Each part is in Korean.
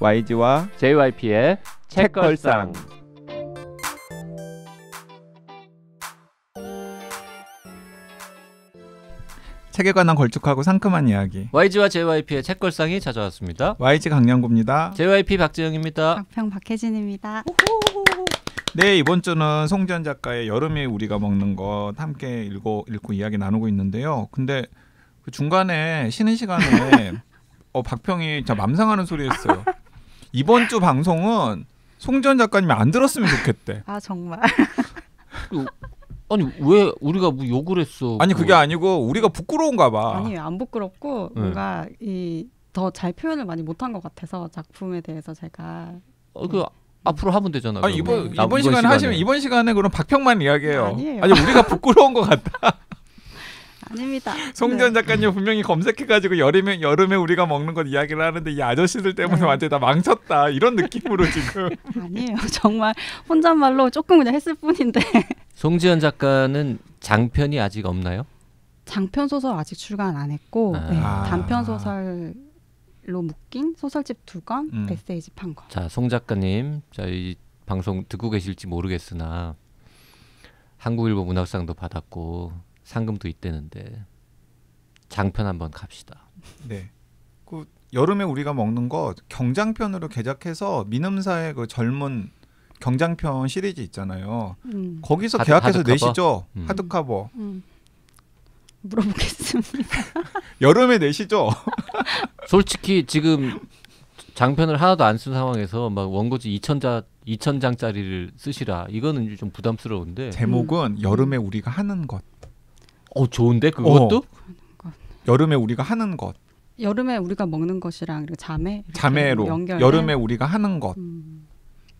YG와 JYP의 책걸상. 책에 관한 걸쭉하고 상큼한 이야기. YG와 JYP의 책걸상이 찾아왔습니다. YG 강량구입니다. JYP 박재영입니다. 박평 박혜진입니다. 네 이번 주는 송지현 작가의 여름에 우리가 먹는 것 함께 읽고 읽고 이야기 나누고 있는데요. 근데 그 중간에 쉬는 시간에 어, 박평이 자 맘상하는 소리 했어요. 이번 주 방송은 송지현 작가님이 안 들었으면 좋겠대. 아 정말. 그, 아니 왜 우리가 뭐 욕을 했어? 아니 그게 뭐. 아니고 우리가 부끄러운가 봐. 아니 안 부끄럽고 네. 뭔가 이 더 잘 표현을 많이 못한 것 같아서 작품에 대해서 제가. 어, 그 앞으로 하면 되잖아. 아 이번 이번, 이번 시간 하시면 이번 시간에 그럼 박평만 이야기해요. 아니에요. 아니 우리가 부끄러운 것 같다. 아닙니다. 송지현 네. 작가님 분명히 검색해가지고 여름에 여름에 우리가 먹는 것 이야기를 하는데 이 아저씨들 때문에 네. 완전 다 망쳤다 이런 느낌으로 지금. 아니에요. 정말 혼잣말로 조금 그냥 했을 뿐인데. 송지현 작가는 장편이 아직 없나요? 장편 소설 아직 출간 안 했고 아. 네, 단편 소설. 로 묶인 소설집 두 권, 음. 에세이집 한 자, 송 작가님, 저희 방송 듣고 계실지 모르겠으나 한국일보 문학상도 받았고 상금도 있대는데 장편 한번 갑시다. 네. 그 여름에 우리가 먹는 거 경장편으로 제작해서 민음사의 그 젊은 경장편 시리즈 있잖아요. 음. 거기서 계약해서 하드 내시죠. 음. 하드커버. 음. 물어보겠습니다. 여름에 내시죠. 솔직히 지금 장편을 하나도 안 쓴 상황에서 막 원고지 2천자 2천 장짜리를 쓰시라 이거는 좀 부담스러운데 제목은 음. 여름에 우리가 하는 것. 어 좋은데 그것도 어. 여름에 우리가 하는 것. 여름에 우리가 먹는 것이랑 자매 자매로 연결된? 여름에 우리가 하는 것. 음.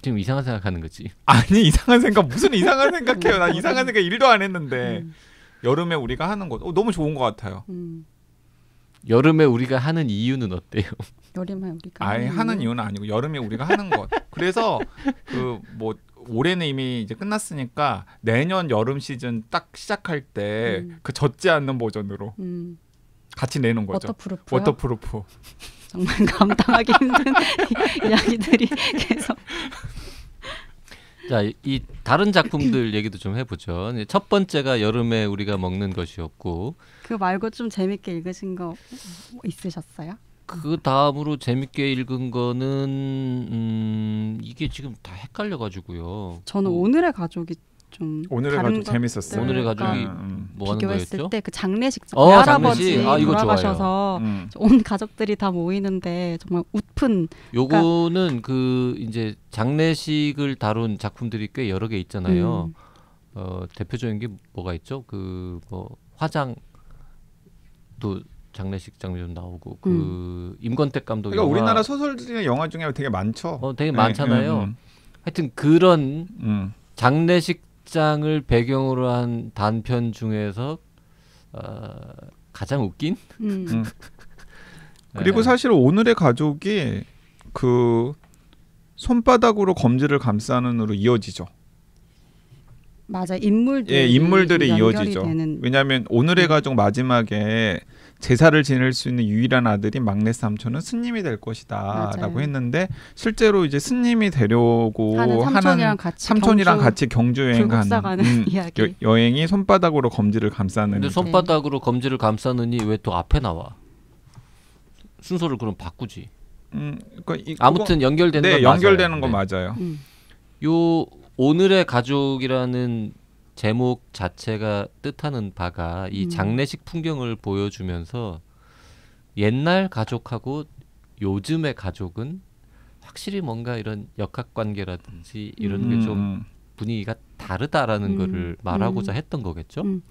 지금 이상한 생각하는 거지. 아니 이상한 생각 무슨 이상한 생각해요. 나 음. 이상한 생각 일도 안 했는데 음. 여름에 우리가 하는 것 어, 너무 좋은 것 같아요. 음. 여름에 우리가 하는 이유는 어때요? 여름에 우리가 아예 하는, 이유는 아니고 여름에 우리가 하는 것. 그래서 그뭐 올해는 이미 이제 끝났으니까 내년 여름 시즌 딱 시작할 때그 음. 그 젖지 않는 버전으로 음. 같이 내는 거죠. 워터프루프. 워터프루프. 정말 감당하기 힘든 이야기들이 계속. 자, 이 다른 작품들 얘기도 좀 해보죠. 네, 첫 번째가 여름에 우리가 먹는 것이었고. 그 말고 좀 재밌게 읽으신 거 있으셨어요? 그 다음으로 재밌게 읽은 거는 음, 이게 지금 다 헷갈려 가지고요. 저는 뭐, 오늘의 가족이 좀 오늘의 가족 재밌었어요. 오늘의 가족이 그러니까 음, 음. 뭐 하는 거였죠? 때그 장례식 어, 할아버지 장례식. 아, 돌아가셔서 음. 온 가족들이 다 모이는데 정말 웃픈. 그러니까 요거는 그러니까. 그 이제 장례식을 다룬 작품들이 꽤 여러 개 있잖아요. 음. 어, 대표적인 게 뭐가 있죠? 그 뭐 화장 또 장례식 장좀 나오고 음. 그 음. 임권택 감독 이 그러니까 우리나라 소설이나 들 영화 중에 되게 많죠. 어, 되게 많잖아요. 네, 음, 하여튼 그런 음. 장례식장을 배경으로 한 단편 중에서 어, 가장 웃긴. 음. 네. 그리고 사실 오늘의 가족이 그 손바닥으로 검지를 감싸는 으로 이어지죠. 맞아 인물들 예 인물들이 이어지죠. 되는... 왜냐하면 오늘의 가족 마지막에 제사를 지낼 수 있는 유일한 아들이 막내 삼촌은 스님이 될 것이다라고 했는데 실제로 이제 스님이 되려고 하는 삼촌이랑 하는 같이 삼촌이랑 경주, 같이 경주 여행 가는 음, 여, 행이 손바닥으로 검지를 감싸는 근데 손바닥으로 네. 검지를 감싸느니 왜 또 앞에 나와 순서를 그럼 바꾸지 음, 그러니까 이, 아무튼 연결되는 네, 건 연결되는 맞아요. 건 네. 맞아요. 음. 요 오늘의 가족이라는 제목 자체가 뜻하는 바가 이 음. 장례식 풍경을 보여주면서 옛날 가족하고 요즘의 가족은 확실히 뭔가 이런 역학 관계라든지 이런 음. 게좀 분위기가 다르다라는 음. 거를 말하고자 음. 했던 거겠죠. 음.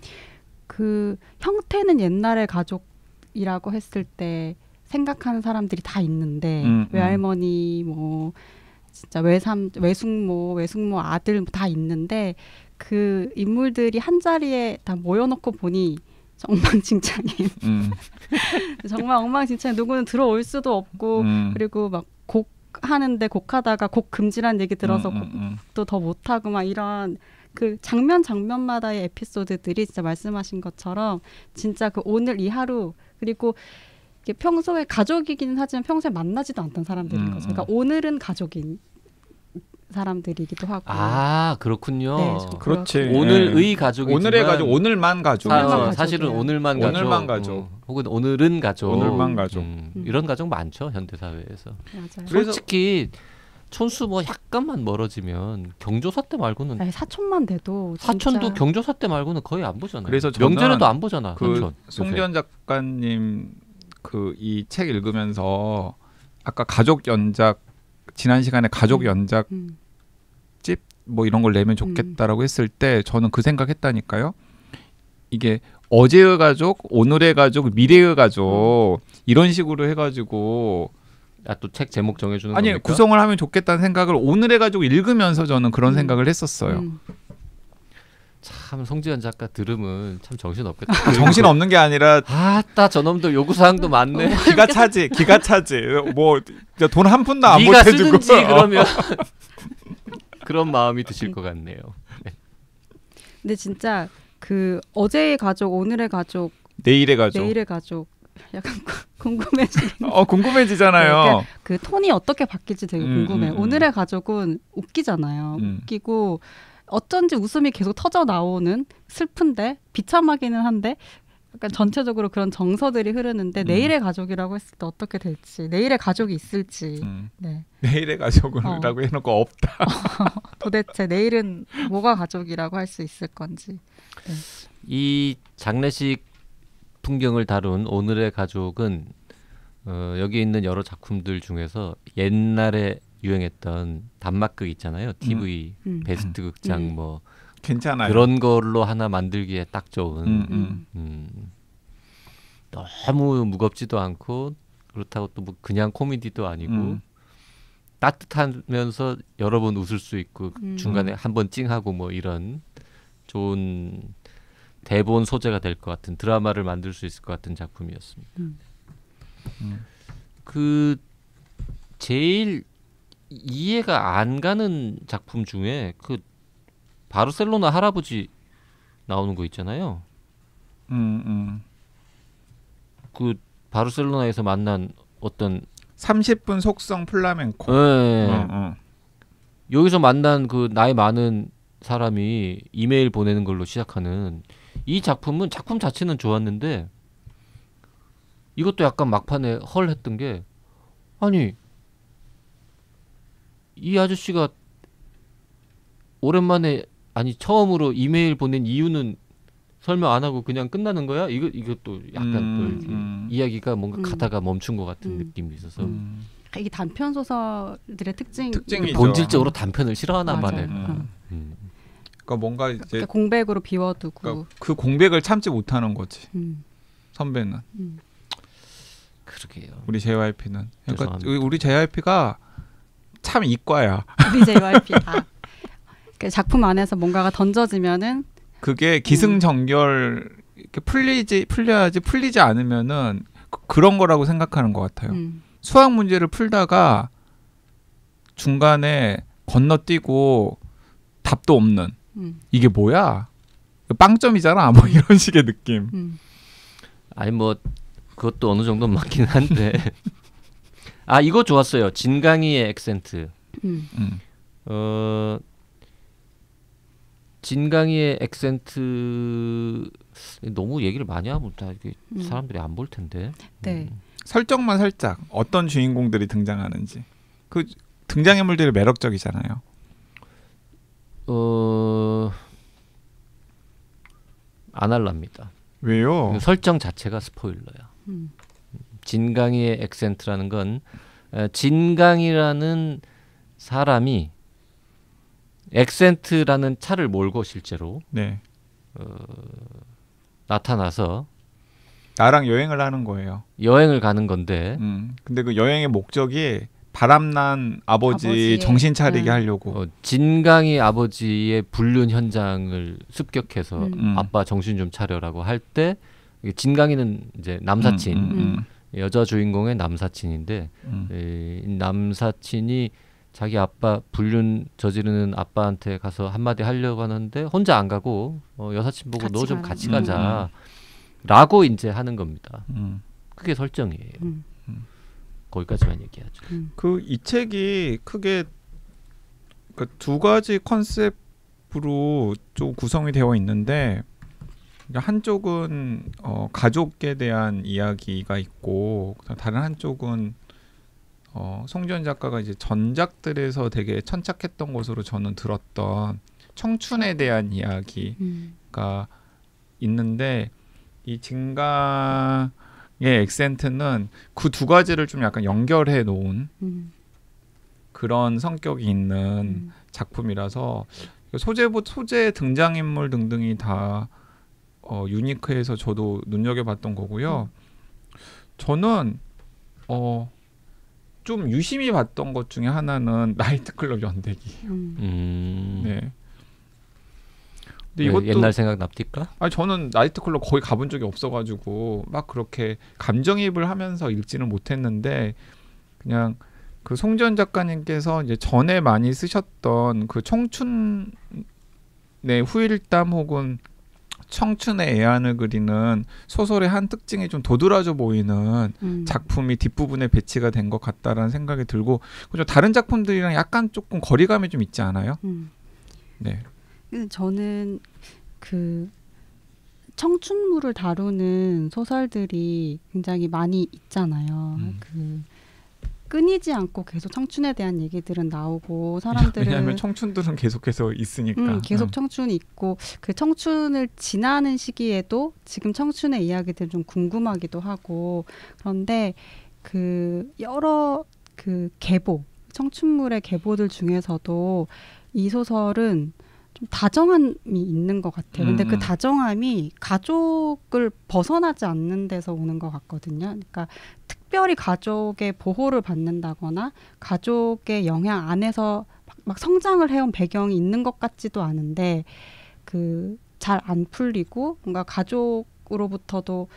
그 형태는 옛날의 가족이라고 했을 때 생각하는 사람들이 다 있는데 음, 외할머니 뭐 진짜 외삼 외숙모 외숙모 아들 뭐 다 있는데 그 인물들이 한 자리에 다 모여놓고 보니 엉망진창인. 음. 정말 엉망진창. 누구는 들어올 수도 없고 음. 그리고 막 곡 하는데 곡하다가 곡 금지란 얘기 들어서 음, 음, 음, 곡도 더 못하고 막 이런 그 장면 장면마다의 에피소드들이 진짜 말씀하신 것처럼 진짜 그 오늘 이 하루 그리고 평소에 가족이기 하지만 평소에 만나지도 않던 사람들인 음, 거죠. 그러니까 오늘은 가족인 사람들이기도 하고. 아 그렇군요. 네, 그렇지. 예. 오늘의 가족 오늘의 가족 오늘만 가족. 아, 사실은 오늘만 가족. 오늘만 음, 가족. 음, 혹은 오늘은 가족. 오늘만 가족. 음, 음. 이런 가족 많죠 현대 사회에서. 맞아요. 솔직히 촌수 뭐 약간만 멀어지면 경조사 때 말고는 아니, 사촌만 돼도 사촌도 경조사 때 말고는 거의 안 보잖아요. 그래서 명절에도 안 보잖아. 그 송지현 작가님 그 이 책 읽으면서 아까 가족 연작 지난 시간에 가족 음. 연작 음. 특집 뭐 이런 걸 내면 음. 좋겠다라고 음. 했을 때 저는 그 생각했다니까요. 이게 어제의 가족, 오늘의 가족, 미래의 가족 음. 이런 식으로 해가지고 아, 또책 제목 정해주는 아니 겁니까? 구성을 하면 좋겠다는 생각을 오늘의 가족 읽으면서 저는 그런 음. 생각을 했었어요. 음. 참 송지현 작가 들으면 참 정신 없겠다. 아, 정신 없는 게 아니라 아따 저놈들 요구 사항도 많네. 어, 기가 차지, 기가 차지. 뭐 돈 한 푼도 안 보태주고. 네가 쓰든지 그러면 그런 마음이 드실 네. 것 같네요. 네. 근데 진짜 그 어제의 가족, 오늘의 가족, 내일의 가족, 내일의 가족 약간 궁금해지. 어 궁금해지잖아요. 네, 그러니까 그 톤이 어떻게 바뀔지 되게 음, 궁금해. 음, 음, 오늘의 가족은 웃기잖아요. 음. 웃기고 어쩐지 웃음이 계속 터져 나오는 슬픈데 비참하기는 한데 약간 전체적으로 그런 정서들이 흐르는데 음. 내일의 가족이라고 했을 때 어떻게 될지 내일의 가족이 있을지 음. 네. 내일의 가족이라고 어. 해놓고 없다 도대체 내일은 뭐가 가족이라고 할 수 있을 건지 네. 이 장례식 풍경을 다룬 오늘의 가족은 어, 여기 있는 여러 작품들 중에서 옛날에 유행했던 단막극 있잖아요 TV 음. 음. 베스트 극장 음. 뭐 괜찮아요. 그런 걸로 하나 만들기에 딱 좋은. 음, 음. 음. 너무 무겁지도 않고 그렇다고 또뭐 그냥 코미디도 아니고 음. 따뜻하면서 여러 번 웃을 수 있고 음. 중간에 한 번 찡하고 뭐 이런 좋은 대본 소재가 될 것 같은 드라마를 만들 수 있을 것 같은 작품이었습니다. 음. 그 제일 이해가 안 가는 작품 중에 그 바르셀로나 할아버지 나오는 거 있잖아요. 음, 음. 그 바르셀로나에서 만난 어떤 30분 속성 플라멩코. 네. 예. 어, 음, 어. 음. 여기서 만난 그 나이 많은 사람이 이메일 보내는 걸로 시작하는 이 작품은 작품 자체는 좋았는데 이것도 약간 막판에 헐 했던 게 아니 이 아저씨가 오랜만에 아니 처음으로 이메일 보낸 이유는 설명 안 하고 그냥 끝나는 거야? 이거 이것도 약간 음, 또 음. 이야기가 뭔가 음. 가다가 멈춘 것 같은 음. 느낌이 있어서 음. 이게 단편 소설들의 특징 특징이죠. 본질적으로 단편을 싫어하나 봐요. 음. 음. 그러니까 뭔가 그러니까 이제 그러니까 공백으로 비워두고 그러니까 그 공백을 참지 못하는 거지. 음. 선배는 그러게요. 우리 JYP는 그러니까 죄송합니다. 우리 JYP가 참 이과야. 우리 JYP 아. 그 작품 안에서 뭔가가 던져지면은 그게 기승전결 이렇게 풀리지 풀려야지 풀리지 않으면은 그, 런 거라고 생각하는 것 같아요. 음. 수학 문제를 풀다가 중간에 건너뛰고 답도 없는 음. 이게 뭐야? 빵점이잖아. 뭐 음. 이런 식의 느낌. 음. 아니 뭐 그것도 어느 정도 맞긴 한데 아 이거 좋았어요. 진강이의 액센트. 음. 어 진강이의 액센트 너무 얘기를 많이 하면 다 이게 음. 사람들이 안 볼 텐데. 네. 음. 설정만 살짝 어떤 주인공들이 등장하는지 그 등장인물들이 매력적이잖아요. 어. 안 할랍니다. 왜요? 그 설정 자체가 스포일러야. 음. 진강이의 액센트라는 건 진강이라는 사람이 엑센트라는 차를 몰고 실제로 네. 어, 나타나서 나랑 여행을 하는 거예요. 여행을 가는 건데. 음. 근데 그 여행의 목적이 바람난 아버지, 아버지. 정신 차리게 음. 하려고. 어, 진강이 아버지의 불륜 현장을 습격해서 음. 음. 아빠 정신 좀 차려라고 할 때 진강이는 이제 남사친 음, 음, 여자 주인공의 남사친인데 이 남사친이 자기 아빠 불륜 저지르는 아빠한테 가서 한마디 하려고 하는데 혼자 안 가고 어, 여사친 보고 너 좀 같이 가자 음, 음. 라고 이제 하는 겁니다. 음. 그게 설정이에요. 거기까지만 얘기하죠. 그 이 책이 크게 그두 가지 컨셉으로 좀 구성이 되어 있는데 그러니까 한쪽은 어, 가족에 대한 이야기가 있고 다른 한쪽은 어, 송지현 작가가 이제 전작들에서 되게 천착했던 것으로 저는 들었던 청춘에 대한 이야기가 음. 있는데 이증강의 액센트는 그 두 가지를 좀 약간 연결해 놓은 음. 그런 성격이 있는 음. 작품이라서 소재부 소재 등장인물 등등이 다 어, 유니크해서 저도 눈여겨봤던 거고요. 음. 저는 어좀 유심히 봤던 것 중에 하나는 나이트클럽 연대기. 음. 음. 네. 근데 이것도 옛날 생각 납니까? 아 저는 나이트클럽 거의 가본 적이 없어가지고 막 그렇게 감정입을 하면서 읽지는 못했는데 그냥 그 송지현 작가님께서 이제 전에 많이 쓰셨던 그 청춘 네 후일담 혹은 청춘의 애환을 그리는 소설의 한 특징이 좀 도드라져 보이는 음. 작품이 뒷부분에 배치가 된 것 같다라는 생각이 들고 그죠 다른 작품들이랑 약간 조금 거리감이 좀 있지 않아요? 음. 네. 음, 저는 그 청춘물을 다루는 소설들이 굉장히 많이 있잖아요. 음. 그 끊이지 않고 계속 청춘에 대한 얘기들은 나오고 음, 사람들은 왜냐하면 청춘들은 계속해서 있으니까 음, 계속 음. 청춘이 있고 그 청춘을 지나는 시기에도 지금 청춘의 이야기들 좀 궁금하기도 하고 그런데 그 여러 그 계보 청춘물의 계보들 중에서도 이 소설은 좀 다정함이 있는 것 같아요. 근데 그 음. 그 다정함이 가족을 벗어나지 않는 데서 오는 것 같거든요. 그러니까 특별히 가족의 보호를 받는다거나 가족의 영향 안에서 막, 막 성장을 해온 배경이 있는 것 같지도 않은데 그 잘 안 풀리고 뭔가 가족으로부터도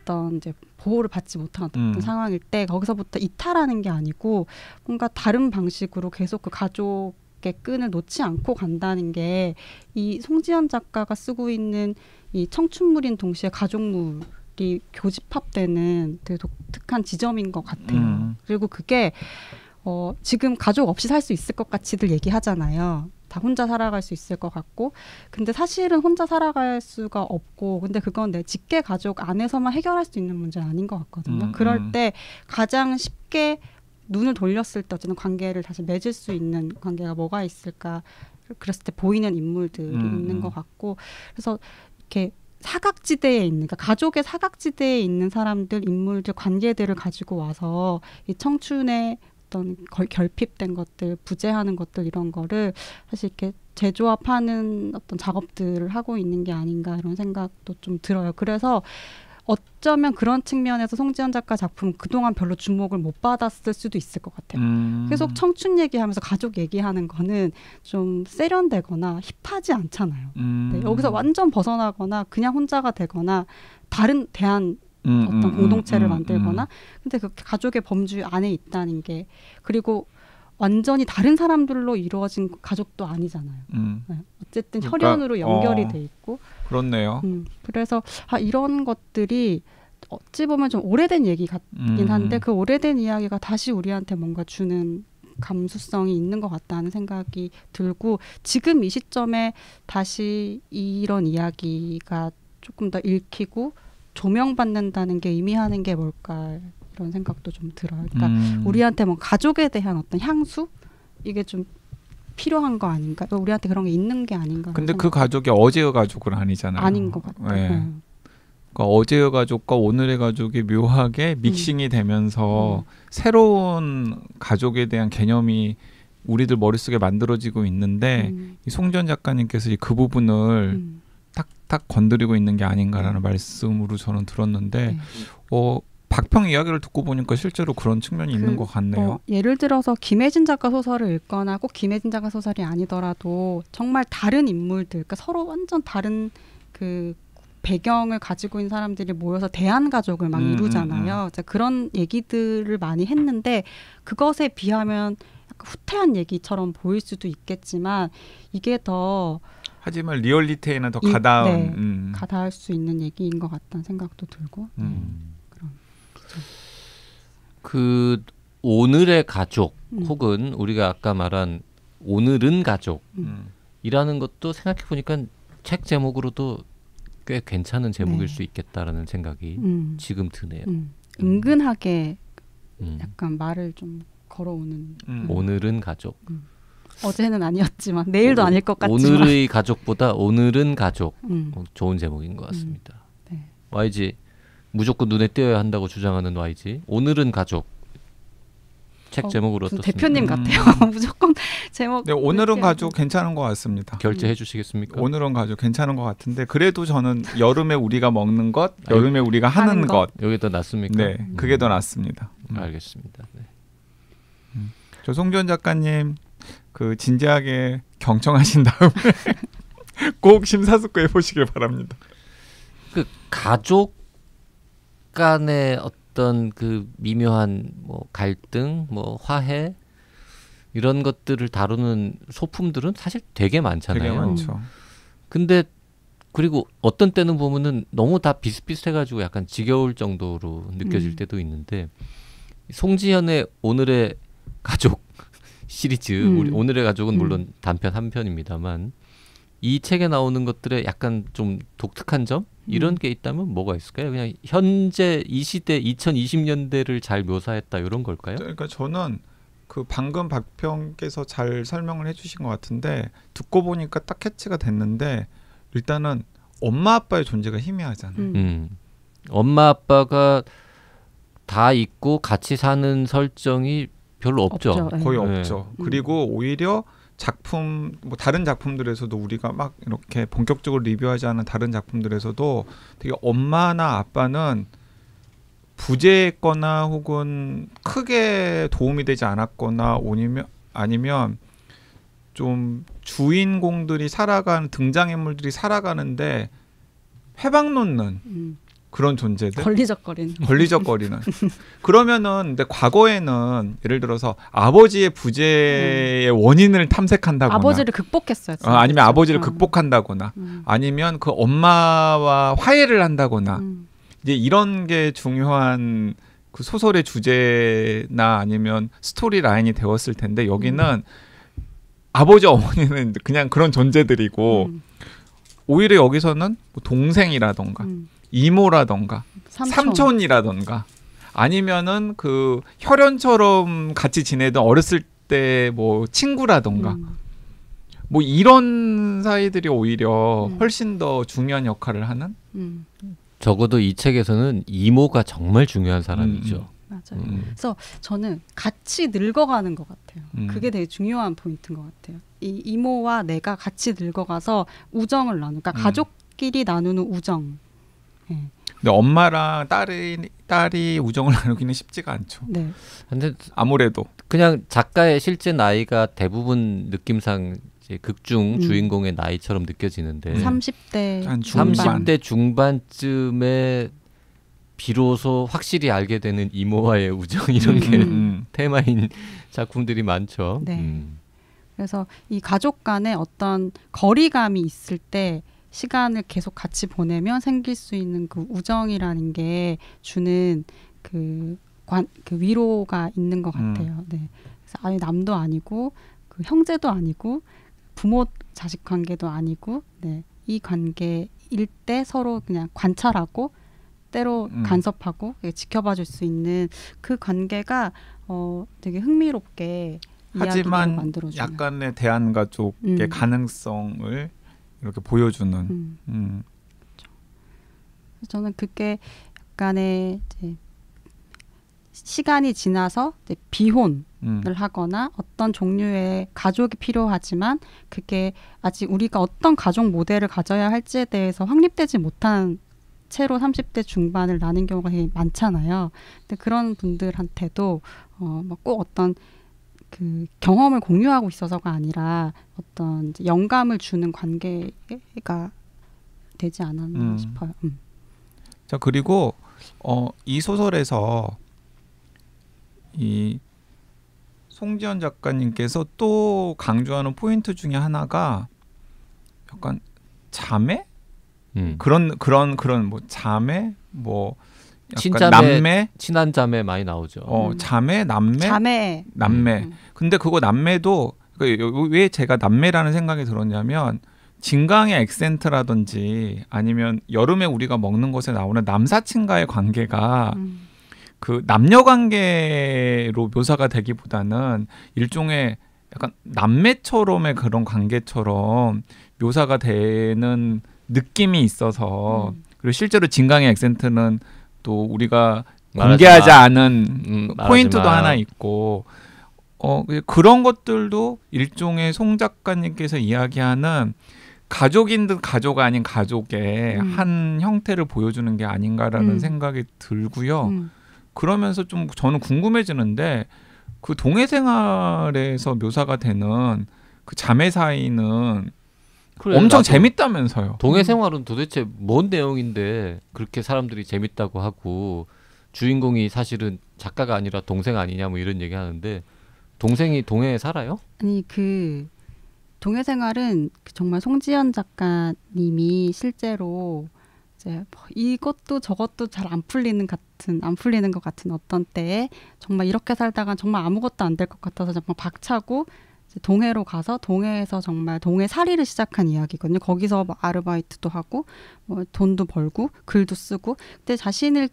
어떤 이제 보호를 받지 못한 어떤 음. 상황일 때 거기서부터 이탈하는 게 아니고 뭔가 다른 방식으로 계속 그 가족 이렇게 끈을 놓지 않고 간다는 게 이 송지현 작가가 쓰고 있는 이 청춘물인 동시에 가족물 이 교집합되는 되게 독특한 지점인 것 같아요. 음. 그리고 그게 어, 지금 가족 없이 살 수 있을 것 같이들 얘기하잖아요. 다 혼자 살아갈 수 있을 것 같고, 근데 사실은 혼자 살아갈 수가 없고, 근데 그건 내 직계 가족 안에서만 해결할 수 있는 문제는 아닌 것 같거든요. 음. 그럴 음. 때 가장 쉽게 눈을 돌렸을 때 어쨌든 관계를 다시 맺을 수 있는 관계가 뭐가 있을까 그랬을 때 보이는 인물들이 음, 음. 있는 것 같고 그래서 이렇게 사각지대에 있는 그러니까 가족의 사각지대에 있는 사람들 인물들 관계들을 가지고 와서 이 청춘의 어떤 걸, 결핍된 것들 부재하는 것들 이런 거를 사실 이렇게 재조합하는 어떤 작업들을 하고 있는 게 아닌가 이런 생각도 좀 들어요 그래서 어쩌면 그런 측면에서 송지현 작가 작품 그동안 별로 주목을 못 받았을 수도 있을 것 같아요. 음. 계속 청춘 얘기하면서 가족 얘기하는 거는 좀 세련되거나 힙하지 않잖아요. 음. 네, 여기서 완전 벗어나거나 그냥 혼자가 되거나 다른 대안 음, 음, 어떤 음, 공동체를 음, 만들거나 근데 그 가족의 범주 안에 있다는 게 그리고 완전히 다른 사람들로 이루어진 가족도 아니잖아요. 네. 어쨌든 그러니까, 혈연으로 연결이 어, 돼 있고 그렇네요. 음, 그래서 아 이런 것들이 어찌 보면 좀 오래된 얘기 같긴 한데 음. 그 오래된 이야기가 다시 우리한테 뭔가 주는 감수성이 있는 것 같다는 생각이 들고 지금 이 시점에 다시 이런 이야기가 조금 더 읽히고 조명받는다는 게 의미하는 게 뭘까 이런 생각도 좀 들어요. 그러니까 음. 우리한테 뭐 가족에 대한 어떤 향수 이게 좀 필요한 거 아닌가? 우리한테 그런 게 있는 게 아닌가? 근데 그 가족이 어제의 가족은 아니잖아요. 아닌 것 같아요. 네. 네. 그러니까 어제의 가족과 오늘의 가족이 묘하게 음. 믹싱이 음. 되면서 음. 새로운 가족에 대한 개념이 우리들 머릿속에 만들어지고 있는데 음. 이 송전 작가님께서 그 부분을 딱딱 음. 건드리고 있는 게 아닌가라는 네. 말씀으로 저는 들었는데 네. 어 박평 이야기를 듣고 보니까 실제로 그런 측면이 그, 있는 것 같네요. 뭐, 예를 들어서 김혜진 작가 소설을 읽거나 꼭 김혜진 작가 소설이 아니더라도 정말 다른 인물들, 그러니까 서로 완전 다른 그 배경을 가지고 있는 사람들이 모여서 대한 가족을 막 음, 음 이루잖아요. 음, 그런 얘기들을 많이 했는데 그것에 비하면 약간 후퇴한 얘기처럼 보일 수도 있겠지만 이게 더 하지만 리얼리티에는 더 가다운 네, 음. 가다할 수 있는 얘기인 것 같다는 생각도 들고. 음. 네. 그 오늘의 가족 음. 혹은 우리가 아까 말한 오늘은 가족이라는 음. 것도 생각해 보니까 책 제목으로도 꽤 괜찮은 제목일 네. 수 있겠다라는 생각이 음. 지금 드네요. 음. 음. 은근하게 음. 약간 말을 좀 걸어오는. 오늘은 가족. 어제는 아니었지만 내일도 오 아닐 것 같지만 오늘의 가족보다 오늘은 가족 음. 어, 좋은 제목인 것 같습니다. 음. 네. YG 무조건 눈에 띄어야 한다고 주장하는 YG. 오늘은 가족. 책 어, 제목으로 어, 대표님 같아요. 음. 무조건 제목. 네, 오늘은 가족 괜찮은 것 같습니다. 결제해 음. 주시겠습니까? 오늘은 가족 괜찮은 것 같은데 그래도 저는 여름에 우리가 먹는 것, 아, 여름에 우리가 하는, 하는 것. 것. 이게 더 낫습니까? 네, 음. 그게 더 낫습니다. 음. 알겠습니다. 네. 음. 조성준 작가님 그 진지하게 경청하신 다음에 꼭 심사숙고해 보시길 바랍니다. 그 가족 약간의 어떤 그 미묘한 뭐 갈등, 뭐 화해 이런 것들을 다루는 소품들은 사실 되게 많잖아요. 되게 많죠. 근데 그리고 어떤 때는 보면은 너무 다 비슷비슷해가지고 약간 지겨울 정도로 느껴질 음. 때도 있는데 송지현의 오늘의 가족 시리즈 음. 우리 오늘의 가족은 음. 물론 음. 단편 한 편입니다만 이 책에 나오는 것들의 약간 좀 독특한 점 이런 음. 게 있다면 뭐가 있을까요? 그냥 현재 이 시대 2020년대를 잘 묘사했다 이런 걸까요? 그러니까 저는 그 방금 박평께서 잘 설명을 해주신 것 같은데 듣고 보니까 딱 캐치가 됐는데 일단은 엄마 아빠의 존재가 희미하잖아요. 음. 음. 엄마 아빠가 다 있고 같이 사는 설정이 별로 없죠. 없죠. 네. 거의 네. 없죠. 그리고 음. 오히려 작품 뭐 다른 작품들에서도 우리가 막 이렇게 본격적으로 리뷰하지 않은 다른 작품들에서도 되게 엄마나 아빠는 부재했거나 혹은 크게 도움이 되지 않았거나 오니면 아니면 좀 주인공들이 살아가는 등장인물들이 살아가는데 해방 놓는 음. 그런 존재들 걸리적거리는 걸리적거리는 그러면은 근데 과거에는 예를 들어서 아버지의 부재의 음. 원인을 탐색한다거나 아버지를 극복했어요 어, 아니면 아버지를 음. 극복한다거나 음. 아니면 그 엄마와 화해를 한다거나 음. 이제 이런 게 중요한 그 소설의 주제나 아니면 스토리 라인이 되었을 텐데 여기는 음. 아버지 어머니는 그냥 그런 존재들이고 음. 오히려 여기서는 뭐 동생이라던가 이모라던가 삼촌. 이라던가 아니면은 그 혈연처럼 같이 지내던 어렸을 때 뭐 친구라던가 음. 뭐 이런 사이들이 오히려 음. 훨씬 더 중요한 역할을 하는 음. 적어도 이 책에서는 이모가 정말 중요한 사람이죠. 음, 음. 맞아요. 음. 그래서 저는 같이 늙어가는 것 같아요. 그게 되게 중요한 포인트인 것 같아요. 이 이모와 내가 같이 늙어가서 우정을 나누, 그러니까 가족끼리 나누는 우정. 예. 근데 엄마랑 딸이 딸이 우정을 나누기는 쉽지가 않죠. 네. 근데 아무래도 그냥 작가의 실제 나이가 대부분 느낌상 이제 극중 음. 주인공의 나이처럼 느껴지는데 30대 음. 중반. 30대 중반쯤에 비로소 확실히 알게 되는 이모와의 우정 이런 게 음. 음, 음. 테마인 작품들이 많죠. 네. 음. 그래서 이 가족 간에 어떤 거리감이 있을 때 시간을 계속 같이 보내면 생길 수 있는 그 우정이라는 게 주는 그, 관, 그 위로가 있는 것 음. 같아요. 음. 네. 그래서 아니 남도 아니고 그 형제도 아니고 부모 자식 관계도 아니고 네. 이 관계일 때 서로 그냥 관찰하고 때로 음. 간섭하고 지켜봐 줄 수 있는 그 관계가 어 되게 흥미롭게 하지만 만들어주는. 약간의 대안가족의 음. 가능성을 이렇게 보여주는. 음. 음. 그렇죠. 저는 그게 약간의 이제 시간이 지나서 이제 비혼을 음. 하거나 어떤 종류의 가족이 필요하지만 그게 아직 우리가 어떤 가족 모델을 가져야 할지에 대해서 확립되지 못한 채로 30대 중반을 나는 경우가 되게 많잖아요. 근데 그런 분들한테도 어, 뭐꼭 어떤 그 경험을 공유하고 있어서가 아니라 어떤 영감을 주는 관계가 되지 않았나 음. 싶어요. 음. 자 그리고 어, 이 소설에서 이 송지현 작가님께서 또 강조하는 포인트 중에 하나가 약간 자매 음. 그런 그런 그런 뭐 자매 뭐 친자매, 남매, 친한 자매 많이 나오죠. 어, 자매, 음. 남매, 자매, 남매. 음, 음. 근데 그거 남매도 그 왜 제가 남매라는 생각이 들었냐면 진강의 액센트라든지 아니면 여름에 우리가 먹는 것에 나오는 남사친과의 관계가 음. 그 남녀 관계로 묘사가 되기보다는 일종의 약간 남매처럼의 그런 관계처럼 묘사가 되는 느낌이 있어서 음. 그리고 실제로 진강의 액센트는 또 우리가 공개하지 마. 않은 음, 포인트도 마. 하나 있고 어 그 그런 것들도 일종의 송 작가님께서 이야기하는 가족인 듯 가족 아닌 가족의 음. 한 형태를 보여주는 게 아닌가라는 음. 생각이 들고요. 음. 그러면서 좀 저는 궁금해지는데 그 동해 생활에서 묘사가 되는 그 자매 사이는 그래, 엄청 재밌다면서요. 동해 생활은 도대체 뭔 내용인데 그렇게 사람들이 재밌다고 하고 주인공이 사실은 작가가 아니라 동생 아니냐 뭐 이런 얘기 하는데 동생이 동해에 살아요? 아니 그 동해 생활은 그 정말 송지연 작가님이 실제로 이제 뭐 이것도 저것도 잘 안 풀리는 같은 안 풀리는 것 같은 어떤 때에 정말 이렇게 살다가 정말 아무것도 안 될 것 같아서 정말 박차고 동해로 가서 동해에서 정말 동해 사리를 시작한 이야기거든요. 거기서 뭐 아르바이트도 하고 뭐 돈도 벌고 글도 쓰고 근데 자신의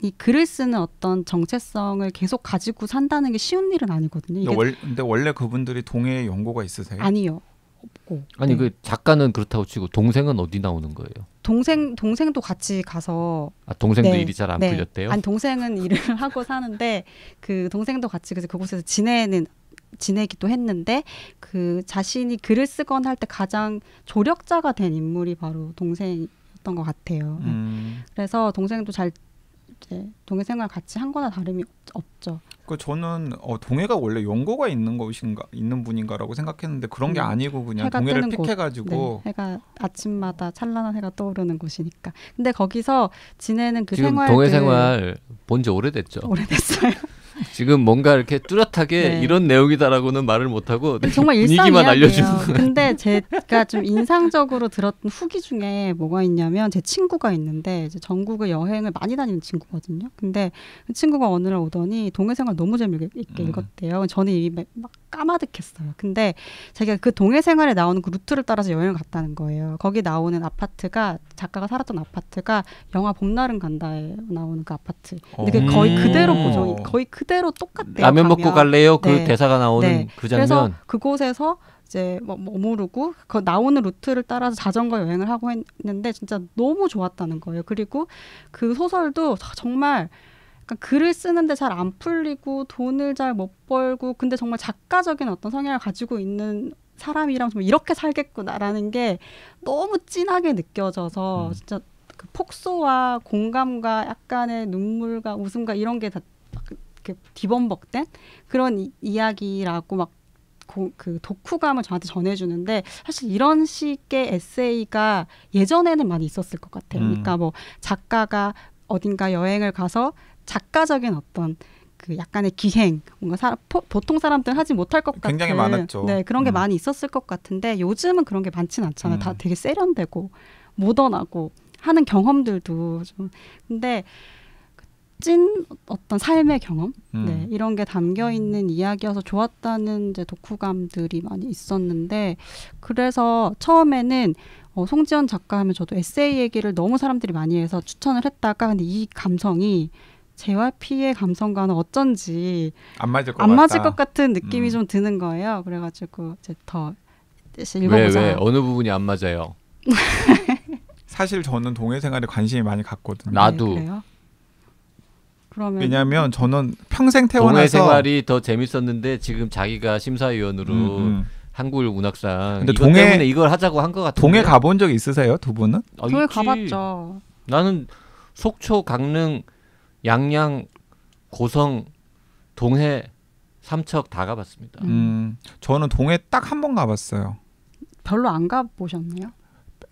이 글을 쓰는 어떤 정체성을 계속 가지고 산다는 게 쉬운 일은 아니거든요. 이게... 월, 근데 원래 그분들이 동해 연고가 있으세요? 아니요. 없고. 아니 네. 그 작가는 그렇다고 치고 동생은 어디 나오는 거예요? 동생 동생도 같이 가서 아 동생도 네. 일이 잘안 네. 풀렸대요? 아니 동생은 일을 하고 사는데 그 동생도 같이 그곳에서 지내는 지내기도 했는데 그 자신이 글을 쓰거나할 때 가장 조력자가 된 인물이 바로 동생이었던 것 같아요. 네. 음. 그래서 동생도 잘 이제 동생을 같이 한 거나 다름이 없죠. 그 저는 어, 동해가 원래 연고가 있는 것인가 있는 분인가라고 생각했는데 그런 게 네. 아니고 그냥 동해를 픽해가지고 네, 해가 아침마다 찬란한 해가 떠오르는 곳이니까. 근데 거기서 지내는 그 생활 동해 생활 본 지 오래됐죠. 오래됐어요. 지금 뭔가 이렇게 뚜렷하게 네. 이런 내용이다라고는 말을 못하고 정말 일상이만 알려주는 근데 제가 좀 인상적으로 들었던 후기 중에 뭐가 있냐면 제 친구가 있는데 이제 전국에 여행을 많이 다니는 친구거든요. 근데 그 친구가 어느 날 오더니 동해생활 너무 재미있게 음. 읽었대요. 저는 이미 막 까마득했어요. 근데 자기가 그 동해 생활에 나오는 그 루트를 따라서 여행을 갔다는 거예요. 거기 나오는 아파트가 작가가 살았던 아파트가 영화 봄날은 간다에 나오는 그 아파트. 근데 그 거의 어. 그대로 보정이 거의 그대로 똑같대요. 라면 가면. 먹고 갈래요? 그 네. 그 대사가 나오는 네. 그 장면. 그래서 그곳에서 이제 뭐, 뭐 머무르고 그 나오는 루트를 따라서 자전거 여행을 하고 했는데 진짜 너무 좋았다는 거예요. 그리고 그 소설도 정말 그러니까 글을 쓰는데 잘 안 풀리고 돈을 잘 못 벌고 근데 정말 작가적인 어떤 성향을 가지고 있는 사람이랑 좀 이렇게 살겠구나라는 게 너무 진하게 느껴져서 음. 진짜 그 폭소와 공감과 약간의 눈물과 웃음과 이런 게다 이렇게 뒤범벅된 그런 이, 이야기라고 막 고, 그 독후감을 저한테 전해주는데 사실 이런 식의 에세이가 예전에는 많이 있었을 것 같아요. 음. 그러니까 뭐 작가가 어딘가 여행을 가서 작가적인 어떤 그 약간의 기행 뭔가 사, 포, 보통 사람들 은 하지 못할 것 같은 굉장히 많았죠. 네 그런 게 음. 많이 있었을 것 같은데 요즘은 그런 게 많진 않잖아요. 음. 다 되게 세련되고 모던하고 하는 경험들도 좀 근데 그 찐 어떤 삶의 경험 음. 네, 이런 게 담겨 음. 있는 이야기여서 좋았다는 이제 독후감들이 많이 있었는데 그래서 처음에는 어, 송지연 작가 하면 저도 에세이 얘기를 너무 사람들이 많이 해서 추천을 했다가 근데 이 감성이 재와 피의 감성과는 어쩐지 안 맞을 것, 안같 맞을 것 같은 느낌이 음. 좀 드는 거예요. 그래가지고 이제 더 읽어보자. 왜, 왜? 어느 부분이 안 맞아요? 사실 저는 동해 생활에 관심이 많이 갔거든요. 나도. 네, 그러면 왜냐하면 저는 평생 태어나서 동해 생활이 더 재밌었는데 지금 자기가 심사위원으로 음, 음. 한국 문학상 근데 동해 때문에 이걸 하자고 한 것 같아요. 동해 가본 적 있으세요, 두 분은? 아, 동해 있지. 가봤죠. 나는 속초, 강릉 양양, 고성, 동해, 삼척 다 가봤습니다. 음, 저는 동해 딱 한 번 가봤어요. 별로 안 가보셨나요?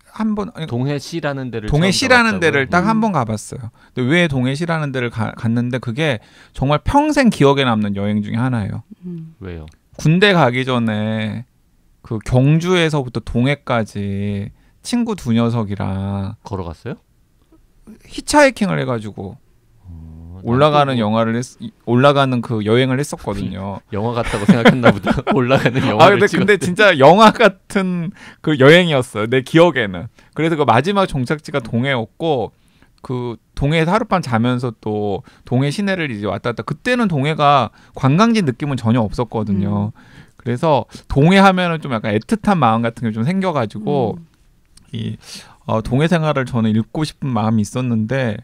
한 번 동해시라는 데를 동해시라는 데를 딱 한번 음. 가봤어요. 근데 왜 동해시라는 데를 가, 갔는데 그게 정말 평생 기억에 남는 여행 중에 하나예요. 음. 왜요? 군대 가기 전에 그 경주에서부터 동해까지 친구 두 녀석이랑 걸어갔어요? 히치하이킹을 해가지고 올라가는 영화를 했, 올라가는 그 여행을 했었거든요. 영화 같다고 생각했나 보다. 올라가는 영화. 아 근데, 근데 진짜 영화 같은 그 여행이었어요. 내 기억에는. 그래서 그 마지막 종착지가 동해였고 그 동해에서 하룻밤 자면서 또 동해 시내를 이제 왔다 갔다 그때는 동해가 관광지 느낌은 전혀 없었거든요. 음. 그래서 동해 하면은 좀 약간 애틋한 마음 같은 게 좀 생겨가지고 음. 이 어, 동해 생활을 저는 읽고 싶은 마음이 있었는데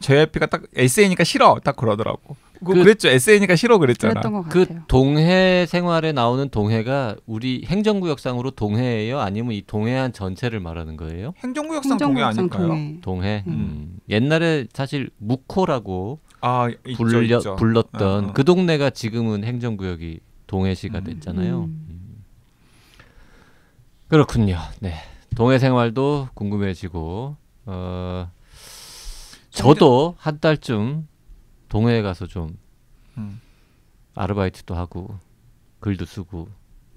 JYP가 딱 SA니까 싫어 딱 그러더라고. 그, 그랬죠. SA니까 싫어 그랬잖아. 그 동해 생활에 나오는 동해가 우리 행정구역상으로 동해예요? 아니면 이 동해안 전체를 말하는 거예요? 행정구역상, 행정구역상 동해 아닐까요? 동해. 음. 음. 옛날에 사실 무코라고 아, 불려, 있죠. 불렀던 어, 어. 그 동네가 지금은 행정구역이 동해시가 음. 됐잖아요. 음. 음. 그렇군요. 네. 동해 생활도 궁금해지고 어, 저도 한 달쯤 동해에 가서 좀 음. 아르바이트도 하고 글도 쓰고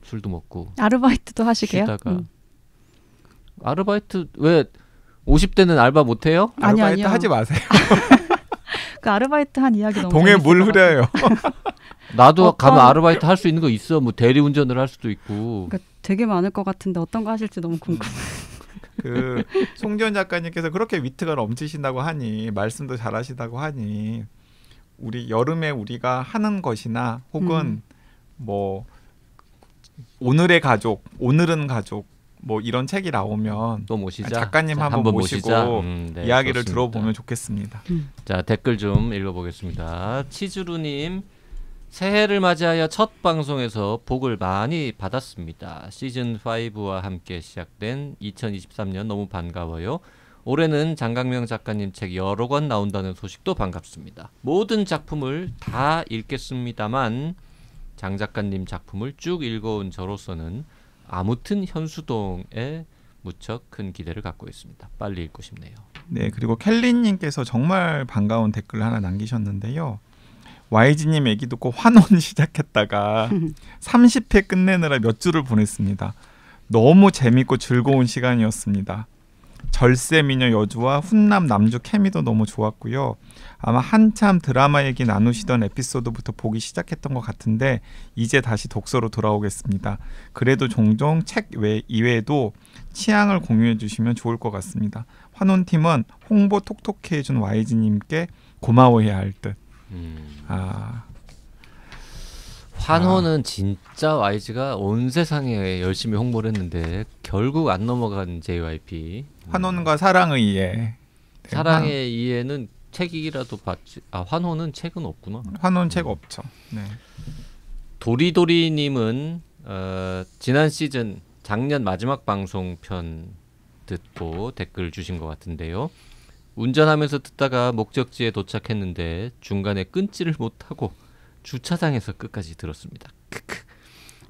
술도 먹고 아르바이트도 하시게요? 쉬다가 음. 아르바이트 왜 50대는 알바 못 해요? 아니, 아르바이트 아니요. 하지 마세요. 그 아르바이트 한 이야기 너무 동해 물 흐려요. 나도 어, 가면 아, 르바이트할 수 있는 거 있어. 뭐 대리운전을 할 수도 있고. 그러니까 되게 많을 것 같은데 어떤 거 하실지 너무 궁금해. 음. 그 송지현 작가님께서 그렇게 위트가 넘치신다고 하니 말씀도 잘하시다고 하니 우리 여름에 우리가 하는 것이나 혹은 음. 뭐 오늘의 가족, 오늘은 가족 뭐 이런 책이 나오면 또 모시자 작가님 한번, 한번, 모시고 모시자. 음, 네, 이야기를 좋습니다. 들어보면 좋겠습니다. 음. 자 댓글 좀 읽어보겠습니다. 치즈루님. 새해를 맞이하여 첫 방송에서 복을 많이 받았습니다. 시즌5와 함께 시작된 2023년 너무 반가워요. 올해는 장강명 작가님 책 여러 권 나온다는 소식도 반갑습니다. 모든 작품을 다 읽겠습니다만 장 작가님 작품을 쭉 읽어온 저로서는 아무튼 현수동에 무척 큰 기대를 갖고 있습니다. 빨리 읽고 싶네요. 네, 그리고 켈리님께서 정말 반가운 댓글을 하나 남기셨는데요. YG님 얘기 듣고 환원 시작했다가 30회 끝내느라 몇 주를 보냈습니다. 너무 재밌고 즐거운 시간이었습니다. 절세 미녀 여주와 훈남 남주 케미도 너무 좋았고요. 아마 한참 드라마 얘기 나누시던 에피소드부터 보기 시작했던 것 같은데 이제 다시 독서로 돌아오겠습니다. 그래도 종종 책 외 이외에도 취향을 공유해 주시면 좋을 것 같습니다. 환원팀은 홍보 톡톡히 해준 YG님께 고마워해야 할 듯. 음. 아. 환호는 아. 진짜 YG가 온 세상에 열심히 홍보를 했는데 결국 안 넘어간 JYP. 환호는과 사랑의 이해. 음. 사랑의 환... 이해는 책이라도 봤지. 아 환호는 책은 없구나. 환호는 책 음. 없죠. 네. 도리도리님은 어, 지난 시즌 작년 마지막 방송 편 듣고 댓글 주신 것 같은데요. 운전하면서 듣다가 목적지에 도착했는데 중간에 끊지를 못하고 주차장에서 끝까지 들었습니다. 크크.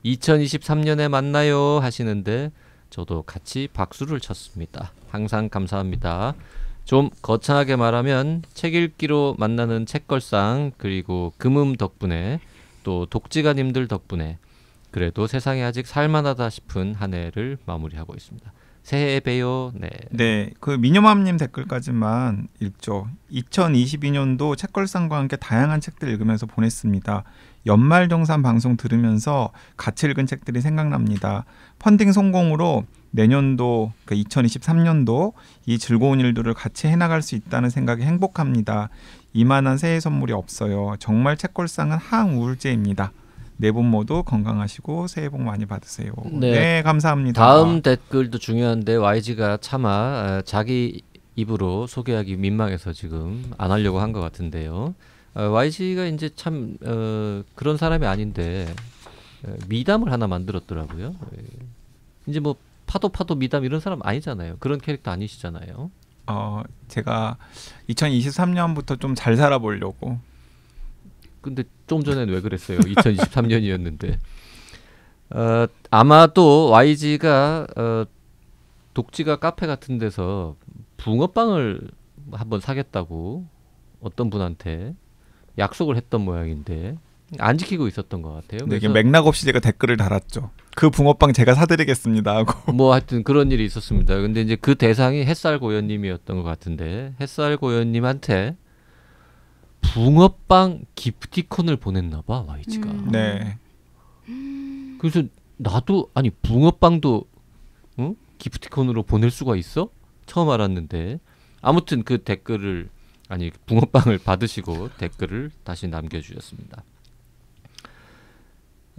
2023년에 만나요 하시는데 저도 같이 박수를 쳤습니다. 항상 감사합니다. 좀 거창하게 말하면 책 읽기로 만나는 책걸상 그리고 금음 덕분에 또 독지가님들 덕분에 그래도 세상에 아직 살만하다 싶은 한 해를 마무리하고 있습니다. 새해 봬요. 네. 네. 그민요맘님 댓글까지만 읽죠. 2022년도 책걸상과 함께 다양한 책들 읽으면서 보냈습니다. 연말 정산 방송 들으면서 같이 읽은 책들이 생각납니다. 펀딩 성공으로 내년도 그 그러니까 2023년도 이 즐거운 일들을 같이 해나갈 수 있다는 생각에 행복합니다. 이만한 새해 선물이 없어요. 정말 책걸상은 항우울제입니다. 네분 모두 건강하시고 새해 복 많이 받으세요. 네. 네, 감사합니다. 다음 댓글도 중요한데 YG가 차마 아, 자기 입으로 소개하기 민망해서 지금 안 하려고 한 것 같은데요. 아, YG가 이제 참 어, 그런 사람이 아닌데 어, 미담을 하나 만들었더라고요. 예. 이제 뭐 파도 파도 미담 이런 사람 아니잖아요. 그런 캐릭터 아니시잖아요. 어, 제가 2023년부터 좀 잘 살아보려고. 근데 좀전에왜 그랬어요? 2023년이었는데 어, 아마 도 YG가 어, 독지가 카페 같은 데서 붕어빵을 한번 사겠다고 어떤 분한테 약속을 했던 모양인데 안 지키고 있었던 것 같아요. 네, 그래 맥락 없이 제가 댓글을 달았죠. 그 붕어빵 제가 사드리겠습니다 하고. 뭐 하여튼 그런 일이 있었습니다. 근데 이제 그 대상이 햇살 고현님이었던 것 같은데 햇살 고현님한테 붕어빵 기프티콘을 보냈나 봐 YG가. 음. 네. 그래서 나도 아니 붕어빵도 응? 기프티콘으로 보낼 수가 있어? 처음 알았는데 아무튼 그 댓글을 아니 붕어빵을 받으시고 댓글을 다시 남겨주셨습니다.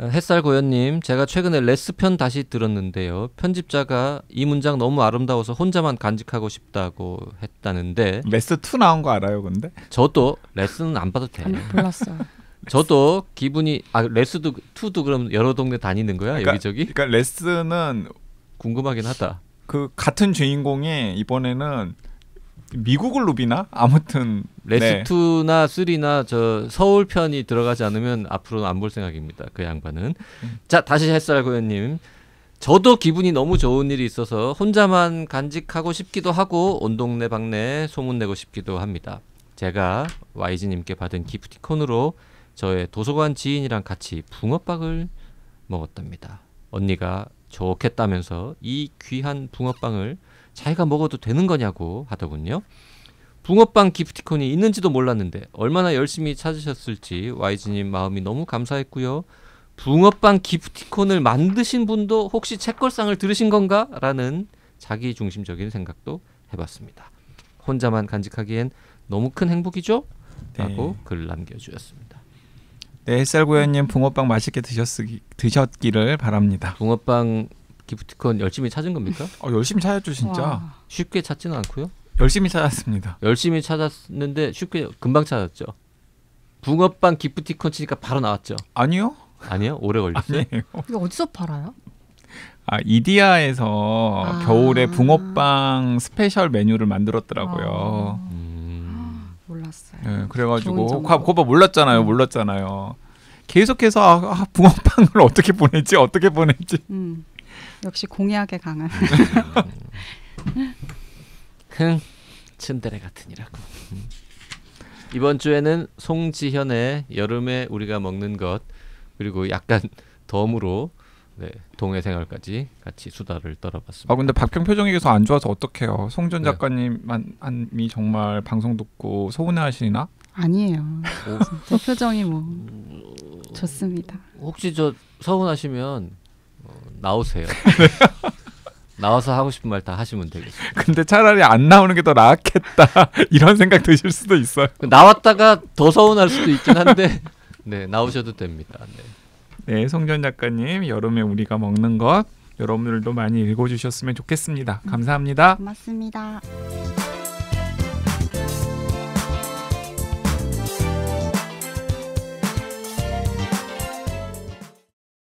햇살 고현님, 제가 최근에 레스 편 다시 들었는데요. 편집자가 이 문장 너무 아름다워서 혼자만 간직하고 싶다고 했다는데 레스 2 나온 거 알아요, 근데? 저도 레스는 안봐도 돼요. 몰랐어요. 저도 기분이 아 레스도 2도 그럼 여러 동네 다니는 거야 그러니까, 여기저기? 그러니까 레스는 궁금하긴 하다. 그 같은 주인공이 이번에는 미국을 로비나 아무튼 네. 레스투나 쓰리나 저 서울 편이 들어가지 않으면 앞으로는 안 볼 생각입니다. 그 양반은 음. 자 다시 햇살 고현님. 저도 기분이 너무 좋은 일이 있어서 혼자만 간직하고 싶기도 하고 온 동네 방네 소문내고 싶기도 합니다. 제가 YG님께 받은 기프티콘으로 저의 도서관 지인이랑 같이 붕어빵을 먹었답니다. 언니가 좋겠다면서 이 귀한 붕어빵을 자기가 먹어도 되는 거냐고 하더군요. 붕어빵 기프티콘이 있는지도 몰랐는데 얼마나 열심히 찾으셨을지 YG님 마음이 너무 감사했고요. 붕어빵 기프티콘을 만드신 분도 혹시 책걸상을 들으신 건가? 라는 자기 중심적인 생각도 해봤습니다. 혼자만 간직하기엔 너무 큰 행복이죠? 네. 라고 네. 글 남겨주셨습니다. 네, 햇살고현님 붕어빵 맛있게 드셨 드셨기를 바랍니다. 붕어빵 기프티콘 열심히 찾은 겁니까? 어, 열심히 찾았죠 진짜. 와. 쉽게 찾지는 않고요. 열심히 찾았습니다. 열심히 찾았는데 쉽게 금방 찾았죠. 붕어빵 기프티콘 치니까 바로 나왔죠. 아니요. 아니요? 오래 걸렸어요? 아니에요. 이거 어디서 팔아요? 아, 이디야에서 아. 겨울에 붕어빵 스페셜 메뉴를 만들었더라고요. 아. 음. 몰랐어요. 네, 그래가지고 고바 몰랐잖아요. 몰랐잖아요. 계속해서 아, 아, 붕어빵을 어떻게 보내지 어떻게 보내지 음. 역시 공약에 강한. 흥, 츤데레 같으니라고. 이번 주에는 송지현의 여름에 우리가 먹는 것 그리고 약간 덤으로 네, 동해 생활까지 같이 수다를 떨어봤습니다. 아 근데 박경표 정에게서 안 좋아서 어떡해요? 송준 네. 작가님이 정말 방송 듣고 서운해하시나? 아니에요. 제 표정이 뭐 음, 좋습니다. 혹시 저 서운하시면 나오세요. 나와서 하고 싶은 말 다 하시면 되겠어요. 근데 차라리 안 나오는 게 더나겠다 이런 생각 드실 수도 있어요. 그 나왔다가 더 서운할 수도 있긴 한데 네 나오셔도 됩니다. 네, 네 송전 작가님 여름에 우리가 먹는 것 여러분들도 많이 읽어주셨으면 좋겠습니다. 감사합니다. 고맙습니다.